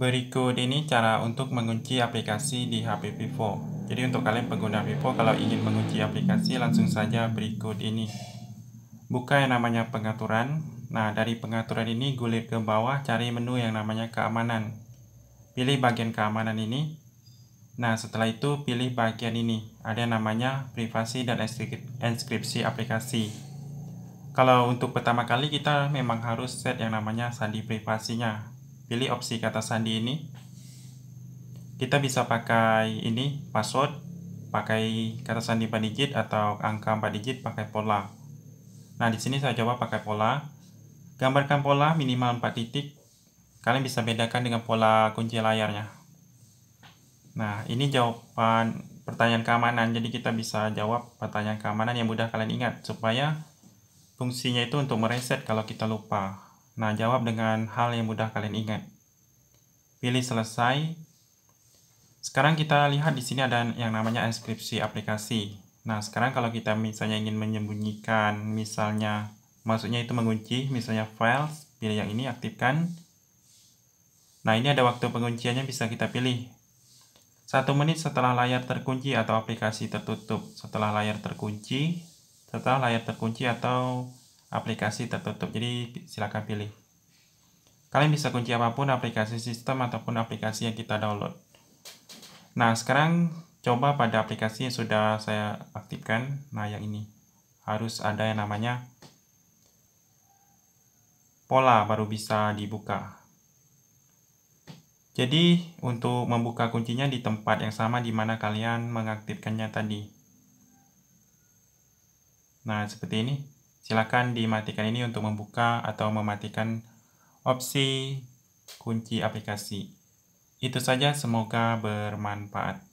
Berikut ini cara untuk mengunci aplikasi di HP Vivo. Jadi untuk kalian pengguna Vivo kalau ingin mengunci aplikasi langsung saja berikut ini. Buka yang namanya pengaturan. Nah, dari pengaturan ini gulir ke bawah cari menu yang namanya keamanan. Pilih bagian keamanan ini. Nah, setelah itu pilih bagian ini. Ada yang namanya privasi dan inskripsi aplikasi. Kalau untuk pertama kali kita memang harus set yang namanya sandi privasinya Pilih opsi kata sandi ini. Kita bisa pakai ini, password, pakai kata sandi 4 digit atau angka 4 digit pakai pola. Nah, di sini saya coba pakai pola. Gambarkan pola minimal 4 titik. Kalian bisa bedakan dengan pola kunci layarnya. Nah, ini jawaban pertanyaan keamanan. Jadi kita bisa jawab pertanyaan keamanan yang mudah kalian ingat supaya fungsinya itu untuk mereset kalau kita lupa. Nah, jawab dengan hal yang mudah kalian ingat. Pilih selesai. Sekarang kita lihat di sini ada yang namanya inskripsi aplikasi. Nah, sekarang kalau kita misalnya ingin menyembunyikan, misalnya maksudnya itu mengunci, misalnya files, pilih yang ini, aktifkan. Nah, ini ada waktu pengunciannya bisa kita pilih. Satu menit setelah layar terkunci atau aplikasi tertutup, setelah layar terkunci, setelah layar terkunci atau aplikasi tertutup. Jadi silakan pilih. Kalian bisa kunci apapun aplikasi sistem ataupun aplikasi yang kita download. Nah, sekarang coba pada aplikasi yang sudah saya aktifkan. Nah, yang ini. Harus ada yang namanya pola baru bisa dibuka. Jadi, untuk membuka kuncinya di tempat yang sama di mana kalian mengaktifkannya tadi. Nah, seperti ini silakan dimatikan ini untuk membuka atau mematikan opsi kunci aplikasi. Itu saja, semoga bermanfaat.